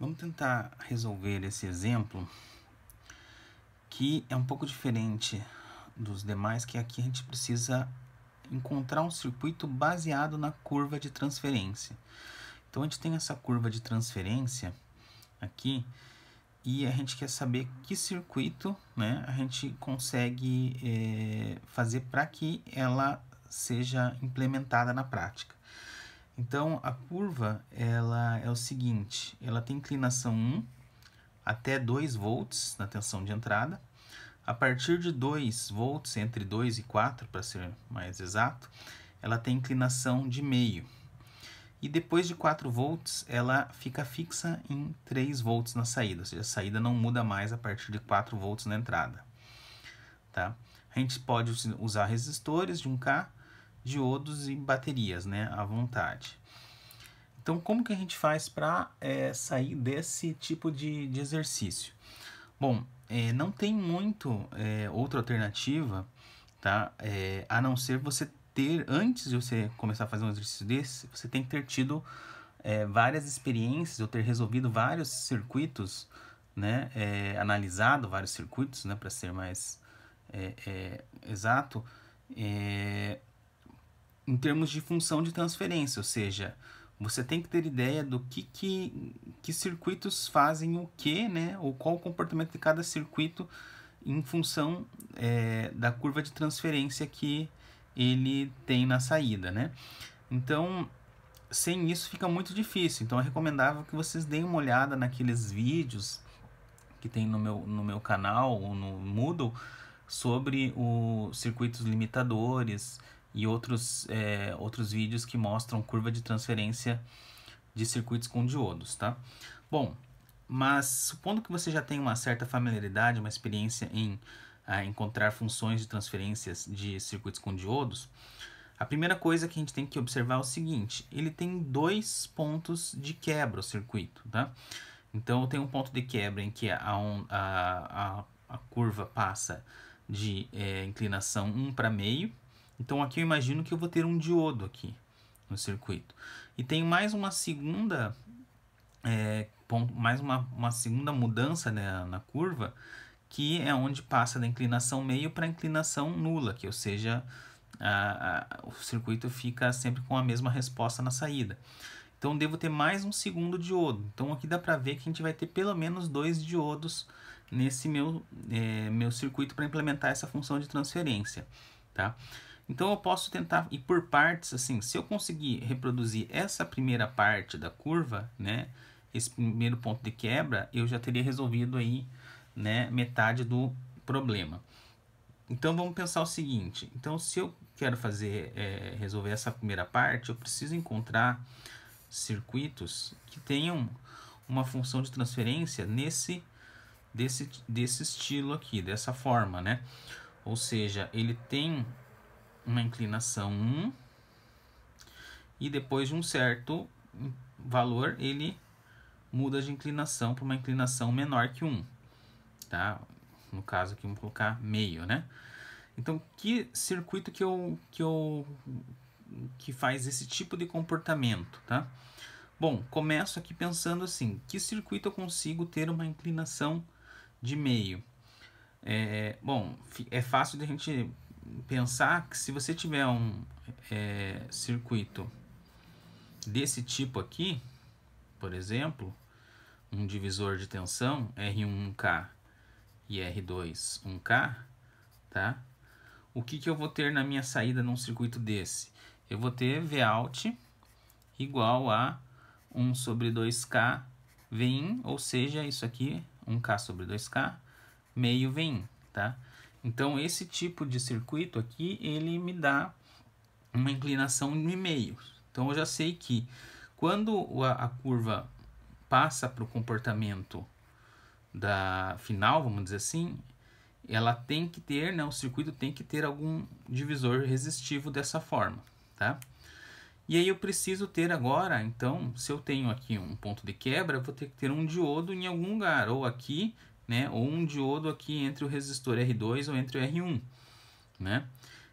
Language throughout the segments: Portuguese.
Vamos tentar resolver esse exemplo que é um pouco diferente dos demais, que aqui a gente precisa encontrar um circuito baseado na curva de transferência. Então a gente tem essa curva de transferência aqui e a gente quer saber que circuito né, a gente consegue é, fazer para que ela seja implementada na prática. Então, a curva ela é o seguinte, ela tem inclinação 1 até 2 volts na tensão de entrada. A partir de 2 volts, entre 2 e 4, para ser mais exato, ela tem inclinação de meio. E depois de 4 volts, ela fica fixa em 3 volts na saída, ou seja, a saída não muda mais a partir de 4 volts na entrada. Tá? A gente pode usar resistores de 1K diodos e baterias né, à vontade. Então, como que a gente faz para é, eh, sair desse tipo de, de exercício? Bom, é, não tem muito é, outra alternativa, tá? a não ser você ter, antes de você começar a fazer um exercício desse, você tem que ter tido várias experiências ou ter resolvido vários circuitos, né? analisado vários circuitos, né? Para ser mais exato, é, em termos de função de transferência, ou seja, você tem que ter ideia do que, que, que circuitos fazem o que, né? Ou qual o comportamento de cada circuito em função é, da curva de transferência que ele tem na saída, né? Então, sem isso fica muito difícil. Então, é recomendável que vocês deem uma olhada naqueles vídeos que tem no meu, no meu canal ou no Moodle sobre os circuitos limitadores, e outros, é, outros vídeos que mostram curva de transferência de circuitos com diodos, tá? Bom, mas supondo que você já tenha uma certa familiaridade, uma experiência em é, encontrar funções de transferências de circuitos com diodos, a primeira coisa que a gente tem que observar é o seguinte, ele tem dois pontos de quebra o circuito, tá? Então, tem um ponto de quebra em que a, a, a, a curva passa de é, inclinação 1 para meio, então aqui eu imagino que eu vou ter um diodo aqui no circuito. E tem mais uma segunda é, ponto, mais uma, uma, segunda mudança né, na curva, que é onde passa da inclinação meio para a inclinação nula, que ou seja, a, a, o circuito fica sempre com a mesma resposta na saída. Então devo ter mais um segundo diodo. Então aqui dá para ver que a gente vai ter pelo menos dois diodos nesse meu, é, meu circuito para implementar essa função de transferência. Tá? Então eu posso tentar ir por partes, assim, se eu conseguir reproduzir essa primeira parte da curva, né, esse primeiro ponto de quebra, eu já teria resolvido aí, né, metade do problema. Então vamos pensar o seguinte, então se eu quero fazer, é, resolver essa primeira parte, eu preciso encontrar circuitos que tenham uma função de transferência nesse, desse, desse estilo aqui, dessa forma, né, ou seja, ele tem uma inclinação e depois de um certo valor ele muda de inclinação para uma inclinação menor que 1, tá? No caso aqui vamos colocar meio, né? Então, que circuito que eu que eu que faz esse tipo de comportamento, tá? Bom, começo aqui pensando assim, que circuito eu consigo ter uma inclinação de meio? É, bom, é fácil de a gente pensar que se você tiver um é, circuito desse tipo aqui, por exemplo, um divisor de tensão R1K e R2-1K, tá? O que, que eu vou ter na minha saída num circuito desse? Eu vou ter Vout igual a 1 sobre 2K Vin, ou seja, isso aqui, 1K sobre 2K, meio Vin, tá? Então, esse tipo de circuito aqui, ele me dá uma inclinação de meio. Então, eu já sei que quando a, a curva passa para o comportamento da final, vamos dizer assim, ela tem que ter, né, o circuito tem que ter algum divisor resistivo dessa forma, tá? E aí eu preciso ter agora, então, se eu tenho aqui um ponto de quebra, vou ter que ter um diodo em algum lugar, ou aqui né? Ou um diodo aqui entre o resistor R2 ou entre o R1, né?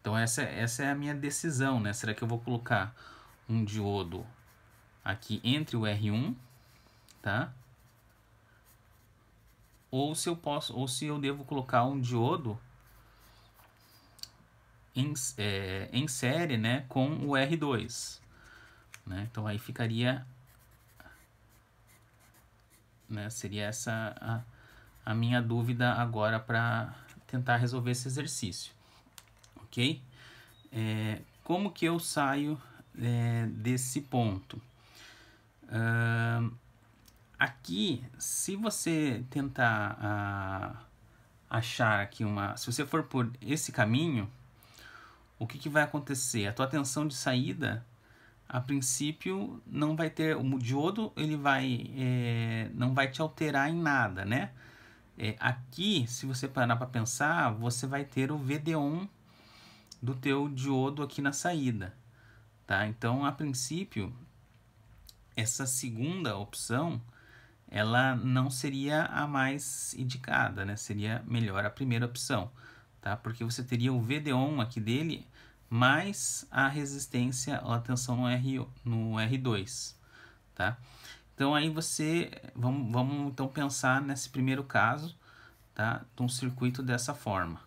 Então essa, essa é a minha decisão, né? Será que eu vou colocar um diodo aqui entre o R1, tá? Ou se eu posso, ou se eu devo colocar um diodo em, é, em série, né, com o R2, né? Então aí ficaria, né? Seria essa a a minha dúvida agora para tentar resolver esse exercício, ok? É, como que eu saio é, desse ponto? Uh, aqui, se você tentar uh, achar aqui uma... Se você for por esse caminho, o que, que vai acontecer? A tua tensão de saída, a princípio, não vai ter... O diodo, ele vai... É, não vai te alterar em nada, né? É, aqui, se você parar para pensar, você vai ter o VD1 do teu diodo aqui na saída, tá? Então, a princípio, essa segunda opção, ela não seria a mais indicada, né? Seria melhor a primeira opção, tá? Porque você teria o VD1 aqui dele, mais a resistência à tensão no, R, no R2, tá? Então aí você vamos, vamos então pensar nesse primeiro caso, tá? De um circuito dessa forma.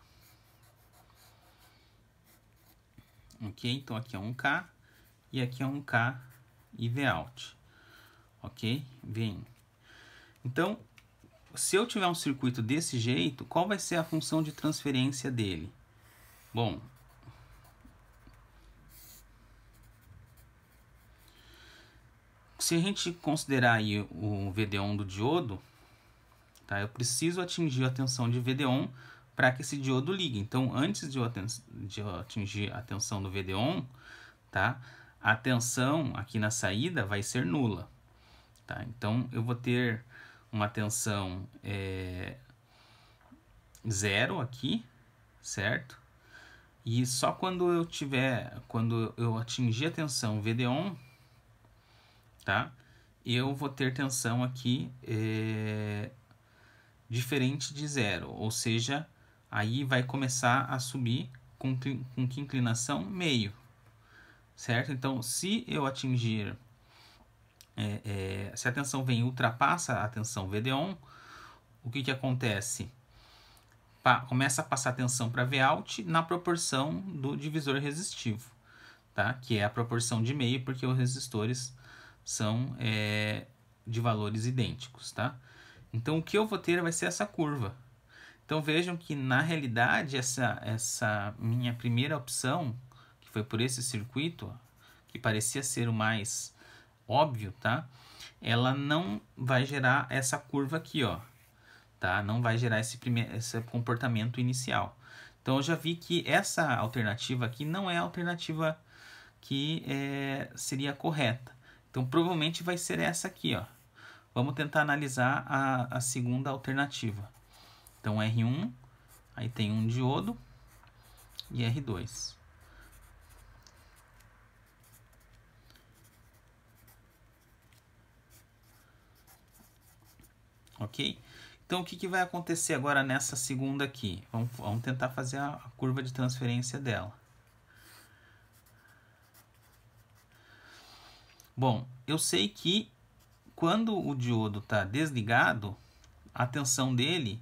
Ok? Então aqui é um K e aqui é um K e V out. Ok? Vem. Então, se eu tiver um circuito desse jeito, qual vai ser a função de transferência dele? Bom, se a gente considerar aí o VD1 do diodo, tá? eu preciso atingir a tensão de VD1 para que esse diodo ligue. Então, antes de eu, de eu atingir a tensão do VD1, tá? a tensão aqui na saída vai ser nula. Tá? Então, eu vou ter uma tensão é, zero aqui, certo? E só quando eu tiver, quando eu atingir a tensão VD1, tá? Eu vou ter tensão aqui é, diferente de zero, ou seja, aí vai começar a subir com, com que inclinação? Meio, certo? Então, se eu atingir, é, é, se a tensão vem ultrapassa a tensão VD1, o que, que acontece? Pa, começa a passar tensão para Vout na proporção do divisor resistivo, tá? que é a proporção de meio, porque os resistores são é, de valores idênticos, tá? Então, o que eu vou ter vai ser essa curva. Então, vejam que, na realidade, essa, essa minha primeira opção, que foi por esse circuito, que parecia ser o mais óbvio, tá? Ela não vai gerar essa curva aqui, ó. Tá? Não vai gerar esse, esse comportamento inicial. Então, eu já vi que essa alternativa aqui não é a alternativa que é, seria correta. Então, provavelmente vai ser essa aqui, ó. Vamos tentar analisar a, a segunda alternativa. Então, R1, aí tem um diodo e R2. ok? Então, o que, que, vai acontecer agora nessa segunda aqui? Vamos, vamos tentar fazer a, a curva de transferência dela. Bom, eu sei que quando o diodo está desligado, a tensão dele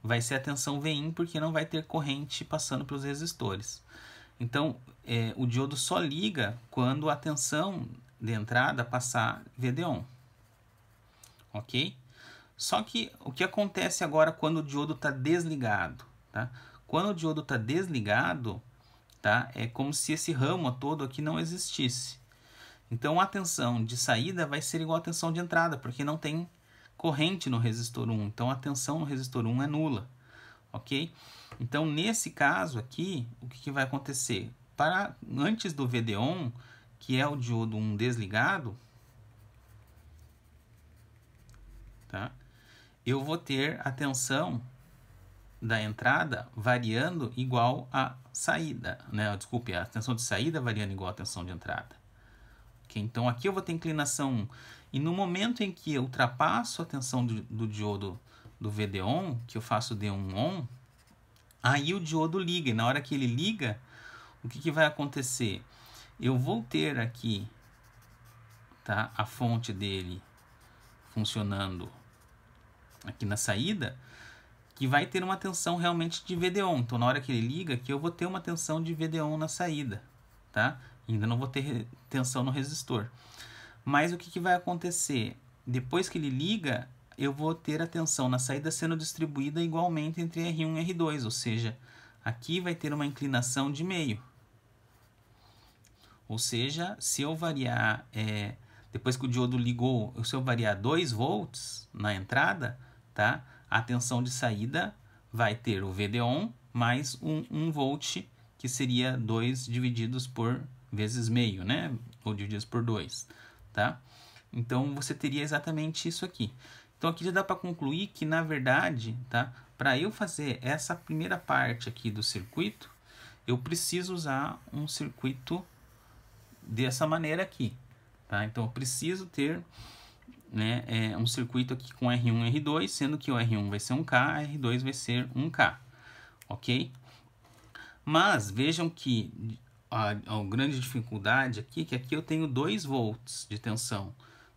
vai ser a tensão Vin, porque não vai ter corrente passando pelos resistores. Então, é, o diodo só liga quando a tensão de entrada passar VD1. Ok? Só que o que acontece agora quando o diodo está desligado? Tá? Quando o diodo está desligado, tá? é como se esse ramo todo aqui não existisse. Então a tensão de saída vai ser igual à tensão de entrada, porque não tem corrente no resistor 1. Então a tensão no resistor 1 é nula, ok? Então nesse caso aqui, o que, que vai acontecer? Para, antes do VD VD1, que é o diodo 1 desligado, tá? eu vou ter a tensão da entrada variando igual à saída, né? Desculpe, a tensão de saída variando igual à tensão de entrada. Então aqui eu vou ter inclinação 1. E no momento em que eu ultrapasso a tensão do, do diodo do VD-ON, que eu faço D1-ON, aí o diodo liga. E na hora que ele liga, o que, que vai acontecer? Eu vou ter aqui tá, a fonte dele funcionando aqui na saída, que vai ter uma tensão realmente de VD-ON. Então, na hora que ele liga aqui, eu vou ter uma tensão de VD-ON na saída, tá? Ainda não vou ter tensão no resistor. Mas o que, que vai acontecer? Depois que ele liga, eu vou ter a tensão na saída sendo distribuída igualmente entre R1 e R2, ou seja, aqui vai ter uma inclinação de meio. Ou seja, se eu variar, é, depois que o diodo ligou, se eu variar 2 volts na entrada, tá? a tensão de saída vai ter o VDON mais um, 1 um volt, que seria 2 divididos por vezes meio, né? Ou divididas por 2, tá? Então, você teria exatamente isso aqui. Então, aqui já dá para concluir que, na verdade, tá? Para eu fazer essa primeira parte aqui do circuito, eu preciso usar um circuito dessa maneira aqui, tá? Então, eu preciso ter né, é um circuito aqui com R1 e R2, sendo que o R1 vai ser 1K, R2 vai ser 1K, ok? Mas vejam que a, a grande dificuldade aqui, é que aqui eu tenho 2 volts de tensão,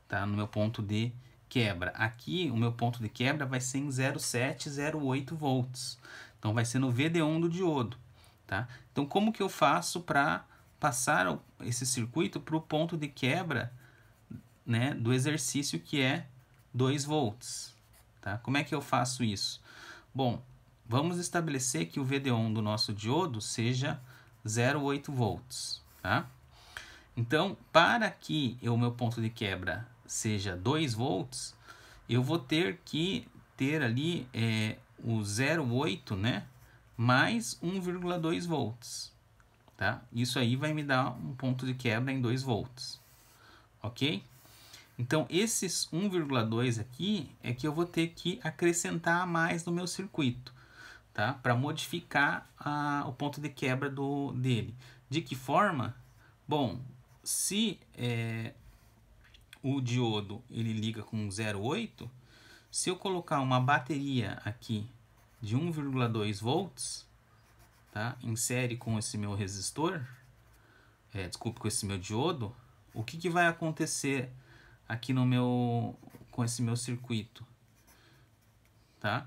tá? No meu ponto de quebra. Aqui o meu ponto de quebra vai ser em 0,708 volts. Então vai ser no VD1 do diodo, tá? Então como que eu faço para passar esse circuito para o ponto de quebra, né, do exercício que é 2 volts, tá? Como é que eu faço isso? Bom, vamos estabelecer que o VD1 do nosso diodo seja 0,8 volts, tá? Então, para que o meu ponto de quebra seja 2 volts, eu vou ter que ter ali é, o 0,8, né? Mais 1,2 volts, tá? Isso aí vai me dar um ponto de quebra em 2 volts, ok? Então, esses 1,2 aqui é que eu vou ter que acrescentar mais no meu circuito tá? para modificar a, o ponto de quebra do, dele. De que forma? Bom, se é, o diodo ele liga com 0,8, se eu colocar uma bateria aqui de 1,2 volts, tá? em série com esse meu resistor, é, desculpe, com esse meu diodo, o que, que vai acontecer aqui no meu, com esse meu circuito? tá?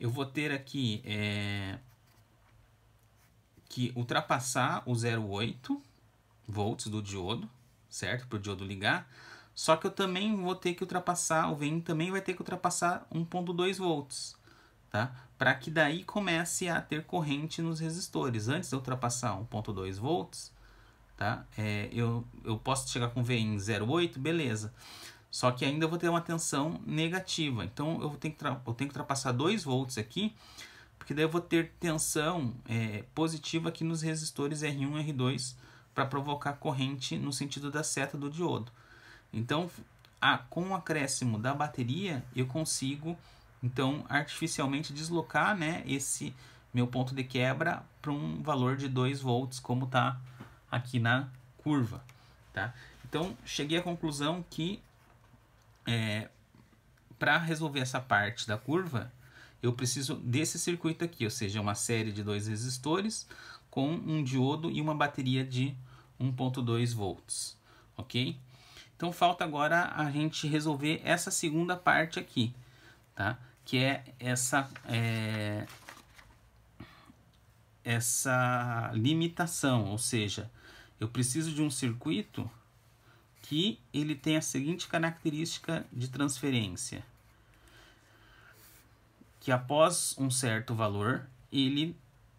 Eu vou ter aqui é, que ultrapassar o 0,8 volts do diodo, certo? Para o diodo ligar. Só que eu também vou ter que ultrapassar, o VIN também vai ter que ultrapassar 1.2 volts, tá? Para que daí comece a ter corrente nos resistores. Antes de eu ultrapassar 1.2 volts, tá? É, eu, eu posso chegar com VIN 0,8, beleza. Só que ainda vou ter uma tensão negativa. Então eu tenho que, eu tenho que ultrapassar 2 volts aqui, porque daí eu vou ter tensão é, positiva aqui nos resistores R1 e R2 para provocar corrente no sentido da seta do diodo. Então, a, com o acréscimo da bateria, eu consigo então artificialmente deslocar né, esse meu ponto de quebra para um valor de 2 volts, como está aqui na curva. Tá? Então, cheguei à conclusão que é, para resolver essa parte da curva, eu preciso desse circuito aqui, ou seja, uma série de dois resistores com um diodo e uma bateria de 1.2 volts, ok? Então falta agora a gente resolver essa segunda parte aqui, tá? Que é essa é, essa limitação, ou seja, eu preciso de um circuito que ele tem a seguinte característica de transferência, que após um certo valor, ele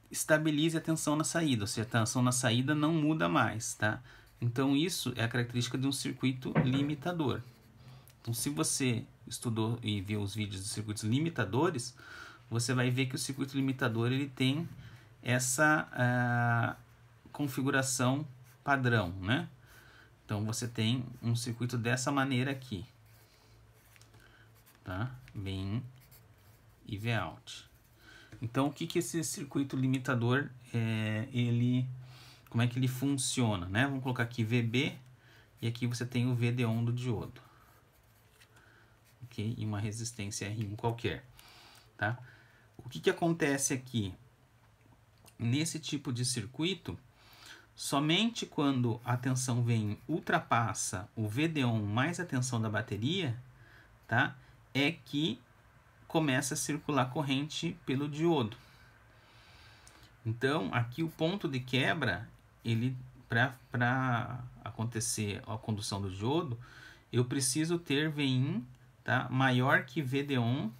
estabilize a tensão na saída, ou seja, a tensão na saída não muda mais, tá? Então isso é a característica de um circuito limitador. Então se você estudou e viu os vídeos de circuitos limitadores, você vai ver que o circuito limitador ele tem essa ah, configuração padrão, né? Então você tem um circuito dessa maneira aqui. Tá? Bem e Vout. Então o que, que esse circuito limitador é, ele como é que ele funciona, né? Vamos colocar aqui VB e aqui você tem o VDON do diodo. OK? E uma resistência R1 qualquer, tá? O que que acontece aqui? Nesse tipo de circuito, Somente quando a tensão vem ultrapassa o VD1 mais a tensão da bateria, tá? É que começa a circular corrente pelo diodo. Então, aqui o ponto de quebra, ele para acontecer a condução do diodo, eu preciso ter VIN tá? maior que VD1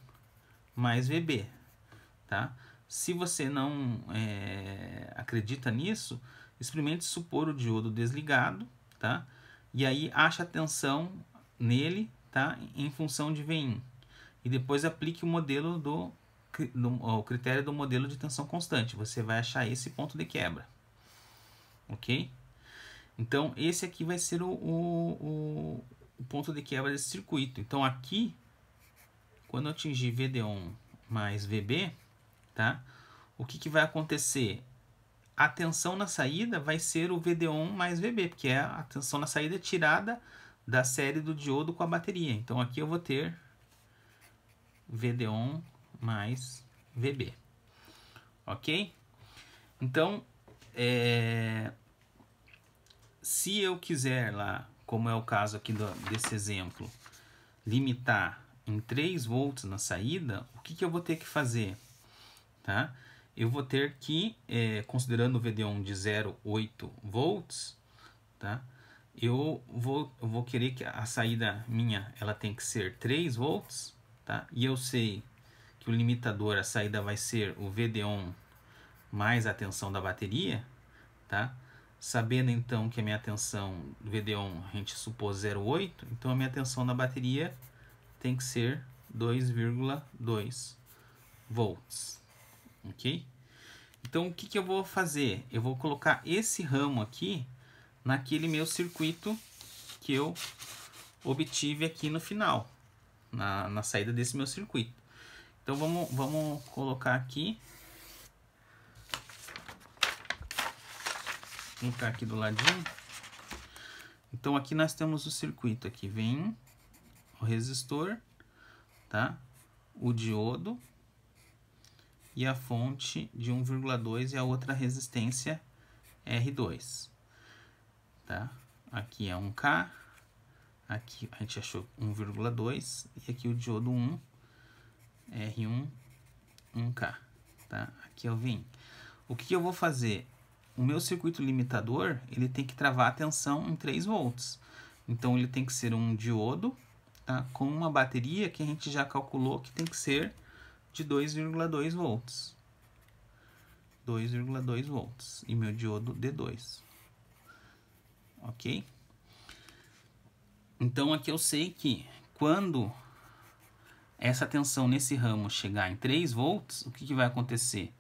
mais VB. Tá? Se você não é, acredita nisso, Experimente supor o diodo desligado, tá? E aí acha a tensão nele, tá? Em função de VIN. E depois aplique o modelo do, do o critério do modelo de tensão constante. Você vai achar esse ponto de quebra. OK? Então, esse aqui vai ser o, o, o ponto de quebra desse circuito. Então, aqui, quando eu atingir VD1 mais VB, tá? O que, que vai acontecer? a tensão na saída vai ser o VD1 mais VB, porque é a tensão na saída tirada da série do diodo com a bateria. Então aqui eu vou ter VD1 mais VB. Ok? Então, é... se eu quiser lá, como é o caso aqui do, desse exemplo, limitar em 3 volts na saída, o que, que eu vou ter que fazer? Tá? eu vou ter que, é, considerando o VD1 de 0,8 volts, tá? Eu vou, eu vou querer que a saída minha ela tem que ser 3 volts, tá? E eu sei que o limitador, a saída vai ser o VD1 mais a tensão da bateria, tá? Sabendo então que a minha tensão do VD1 a gente supôs 0,8, então a minha tensão da bateria tem que ser 2,2 volts ok? Então, o que, que eu vou fazer? Eu vou colocar esse ramo aqui naquele meu circuito que eu obtive aqui no final, na, na saída desse meu circuito. Então, vamos, vamos colocar aqui. Vou colocar aqui do ladinho. Então, aqui nós temos o circuito. Aqui vem o resistor, tá? O diodo, e a fonte de 1,2 e a outra resistência R2. Tá? Aqui é 1K, aqui a gente achou 1,2 e aqui o diodo 1, R1, 1K. Tá? Aqui eu é vim. O que eu vou fazer? O meu circuito limitador, ele tem que travar a tensão em 3 volts. Então, ele tem que ser um diodo tá? com uma bateria que a gente já calculou que tem que ser de 2,2 volts. 2,2 volts e meu diodo D2. Ok? Então aqui eu sei que quando essa tensão nesse ramo chegar em 3 volts, o que, que vai acontecer?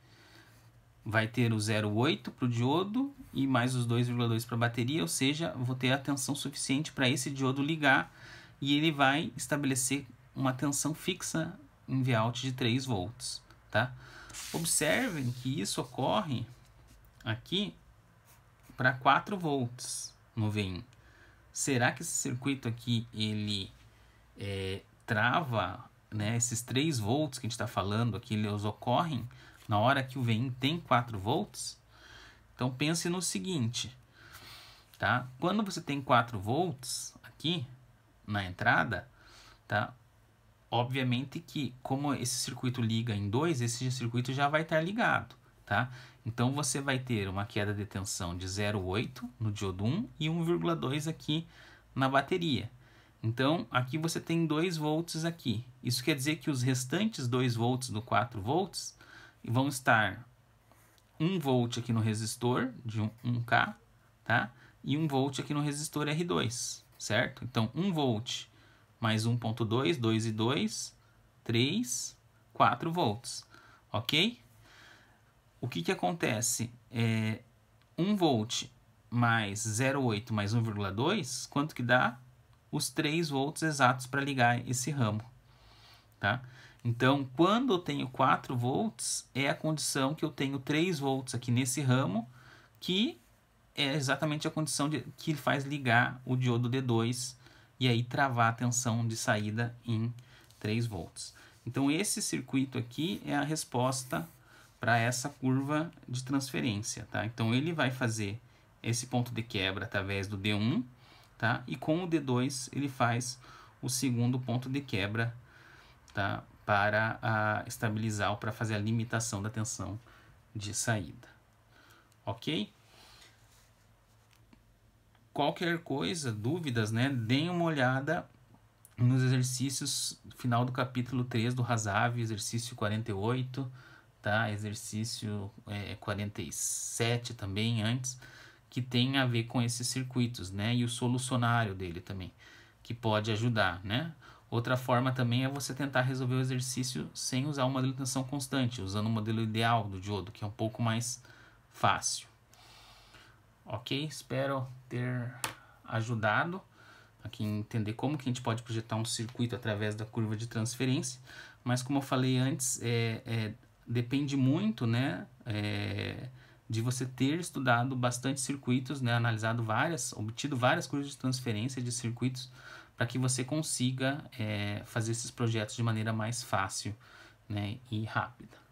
Vai ter o 0,8 para o diodo e mais os 2,2 para a bateria, ou seja, vou ter a tensão suficiente para esse diodo ligar e ele vai estabelecer uma tensão fixa um Vout de 3 volts, tá? Observem que isso ocorre aqui para 4 volts no VIN. Será que esse circuito aqui ele é, trava né, esses 3 volts que a gente está falando aqui, eles ocorrem na hora que o VIN tem 4 volts? Então pense no seguinte, tá? Quando você tem 4 volts aqui na entrada, tá? Obviamente que, como esse circuito liga em dois, esse circuito já vai estar ligado, tá? Então, você vai ter uma queda de tensão de 0,8 no diodo 1 e 1,2 aqui na bateria. Então, aqui você tem 2 volts aqui. Isso quer dizer que os restantes 2 volts do 4 volts vão estar 1 volt aqui no resistor de 1K, tá? E 1 volt aqui no resistor R2, certo? Então, 1 volt mais 1.2, 2 e 2, 3, 4 volts, ok? O que, que acontece? É, 1 volt mais 0,8 mais 1,2, quanto que dá? Os 3 volts exatos para ligar esse ramo, tá? Então, quando eu tenho 4 volts, é a condição que eu tenho 3 volts aqui nesse ramo, que é exatamente a condição de, que faz ligar o diodo D2 e aí travar a tensão de saída em 3 volts. Então, esse circuito aqui é a resposta para essa curva de transferência, tá? Então, ele vai fazer esse ponto de quebra através do D1, tá? E com o D2 ele faz o segundo ponto de quebra, tá? Para a, estabilizar ou para fazer a limitação da tensão de saída, ok? qualquer coisa, dúvidas, né? Deem uma olhada nos exercícios final do capítulo 3 do Razave, exercício 48, tá? Exercício é, 47 também antes, que tem a ver com esses circuitos, né? E o solucionário dele também, que pode ajudar, né? Outra forma também é você tentar resolver o exercício sem usar o modelo de tensão constante, usando o modelo ideal do diodo, que é um pouco mais fácil. Ok? Espero ter ajudado aqui entender como que a gente pode projetar um circuito através da curva de transferência, mas como eu falei antes, é, é depende muito né, é, de você ter estudado bastante circuitos, né, analisado várias, obtido várias curvas de transferência de circuitos para que você consiga é, fazer esses projetos de maneira mais fácil né, e rápida.